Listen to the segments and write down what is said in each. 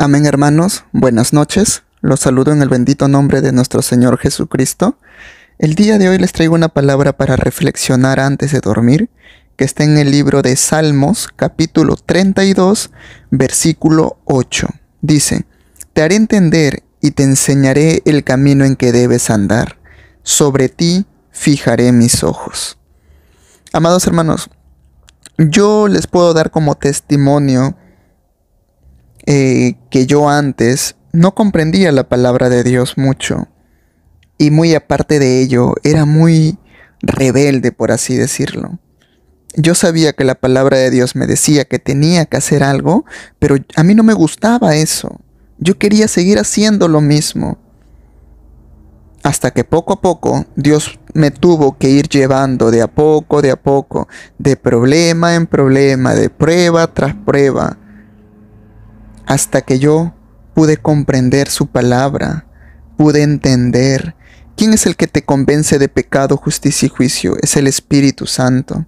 Amén hermanos, buenas noches, los saludo en el bendito nombre de nuestro Señor Jesucristo. El día de hoy les traigo una palabra para reflexionar antes de dormir, que está en el libro de Salmos capítulo 32, versículo 8. Dice, Te haré entender y te enseñaré el camino en que debes andar, sobre ti fijaré mis ojos. Amados hermanos, yo les puedo dar como testimonio eh, que yo antes no comprendía la palabra de Dios mucho. Y muy aparte de ello, era muy rebelde, por así decirlo. Yo sabía que la palabra de Dios me decía que tenía que hacer algo, pero a mí no me gustaba eso. Yo quería seguir haciendo lo mismo. Hasta que poco a poco Dios me tuvo que ir llevando de a poco, de a poco, de problema en problema, de prueba tras prueba hasta que yo pude comprender su palabra, pude entender. ¿Quién es el que te convence de pecado, justicia y juicio? Es el Espíritu Santo.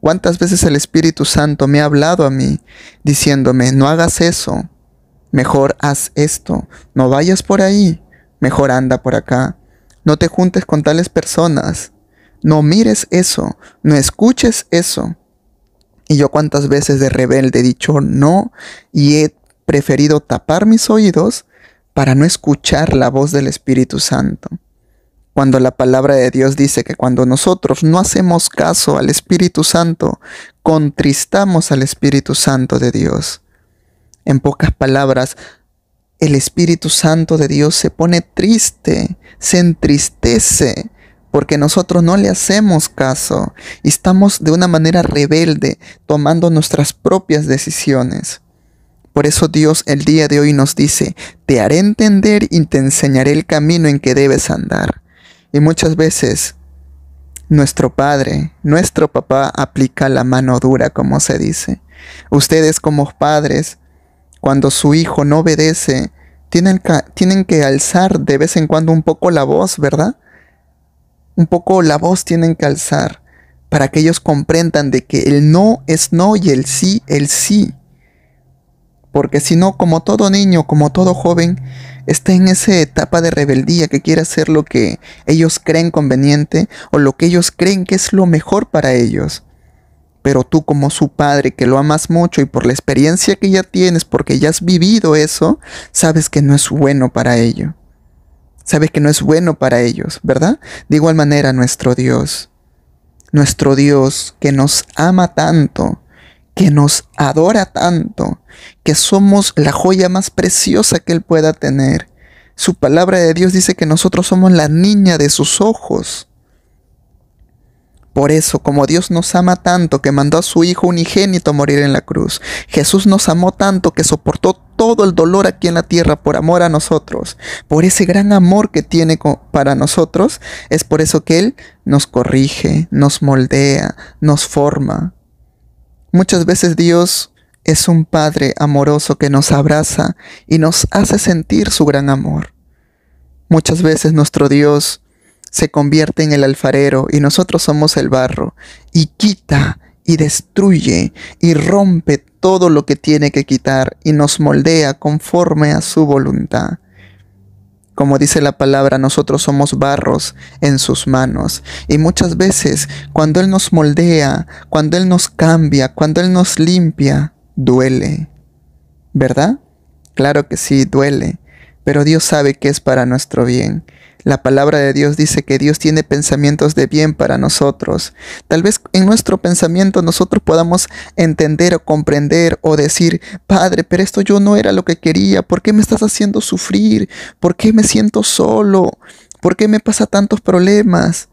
¿Cuántas veces el Espíritu Santo me ha hablado a mí diciéndome, no hagas eso, mejor haz esto, no vayas por ahí, mejor anda por acá, no te juntes con tales personas, no mires eso, no escuches eso? Y yo cuántas veces de rebelde he dicho no y he preferido tapar mis oídos para no escuchar la voz del Espíritu Santo. Cuando la palabra de Dios dice que cuando nosotros no hacemos caso al Espíritu Santo, contristamos al Espíritu Santo de Dios. En pocas palabras, el Espíritu Santo de Dios se pone triste, se entristece, porque nosotros no le hacemos caso y estamos de una manera rebelde tomando nuestras propias decisiones. Por eso Dios el día de hoy nos dice, te haré entender y te enseñaré el camino en que debes andar. Y muchas veces nuestro padre, nuestro papá aplica la mano dura, como se dice. Ustedes como padres, cuando su hijo no obedece, tienen que, tienen que alzar de vez en cuando un poco la voz, ¿verdad? Un poco la voz tienen que alzar para que ellos comprendan de que el no es no y el sí, el sí porque si no, como todo niño, como todo joven, está en esa etapa de rebeldía que quiere hacer lo que ellos creen conveniente o lo que ellos creen que es lo mejor para ellos. Pero tú como su padre, que lo amas mucho y por la experiencia que ya tienes, porque ya has vivido eso, sabes que no es bueno para ello. Sabes que no es bueno para ellos, ¿verdad? De igual manera, nuestro Dios, nuestro Dios que nos ama tanto, que nos adora tanto, que somos la joya más preciosa que Él pueda tener. Su palabra de Dios dice que nosotros somos la niña de sus ojos. Por eso, como Dios nos ama tanto que mandó a su Hijo unigénito a morir en la cruz, Jesús nos amó tanto que soportó todo el dolor aquí en la tierra por amor a nosotros, por ese gran amor que tiene para nosotros, es por eso que Él nos corrige, nos moldea, nos forma, Muchas veces Dios es un Padre amoroso que nos abraza y nos hace sentir su gran amor. Muchas veces nuestro Dios se convierte en el alfarero y nosotros somos el barro y quita y destruye y rompe todo lo que tiene que quitar y nos moldea conforme a su voluntad. Como dice la palabra, nosotros somos barros en sus manos. Y muchas veces cuando Él nos moldea, cuando Él nos cambia, cuando Él nos limpia, duele. ¿Verdad? Claro que sí, duele. Pero Dios sabe que es para nuestro bien. La palabra de Dios dice que Dios tiene pensamientos de bien para nosotros. Tal vez en nuestro pensamiento nosotros podamos entender o comprender o decir, Padre, pero esto yo no era lo que quería. ¿Por qué me estás haciendo sufrir? ¿Por qué me siento solo? ¿Por qué me pasa tantos problemas?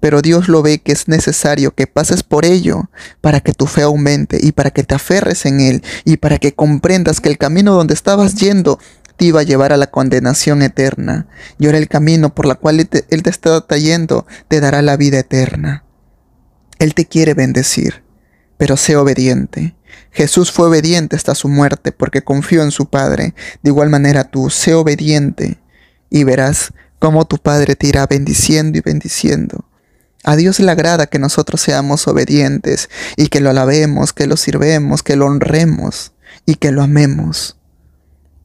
pero Dios lo ve que es necesario que pases por ello para que tu fe aumente y para que te aferres en Él y para que comprendas que el camino donde estabas yendo te a llevar a la condenación eterna, y ahora el camino por la cual Él te, está trayendo te dará la vida eterna. Él te quiere bendecir, pero sé obediente. Jesús fue obediente hasta su muerte porque confió en su Padre. De igual manera tú, sé obediente y verás cómo tu Padre te irá bendiciendo y bendiciendo. A Dios le agrada que nosotros seamos obedientes y que lo alabemos, que lo sirvemos, que lo honremos y que lo amemos.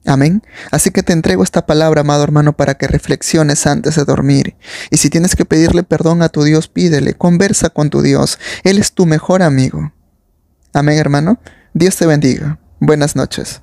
Amén. Así que te entrego esta palabra, amado hermano, para que reflexiones antes de dormir. Y si tienes que pedirle perdón a tu Dios, pídele, conversa con tu Dios. Él es tu mejor amigo. Amén, hermano. Dios te bendiga. Buenas noches.